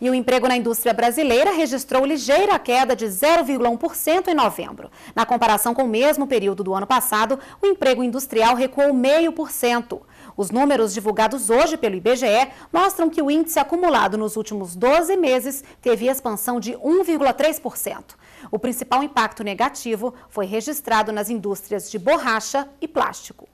E o emprego na indústria brasileira registrou ligeira queda de 0,1% em novembro. Na comparação com o mesmo período do ano passado, o emprego industrial recuou 0,5%. Os números divulgados hoje pelo IBGE mostram que o índice acumulado nos últimos 12 meses teve expansão de 1,3%. O principal impacto negativo foi registrado nas indústrias de borracha e plástico.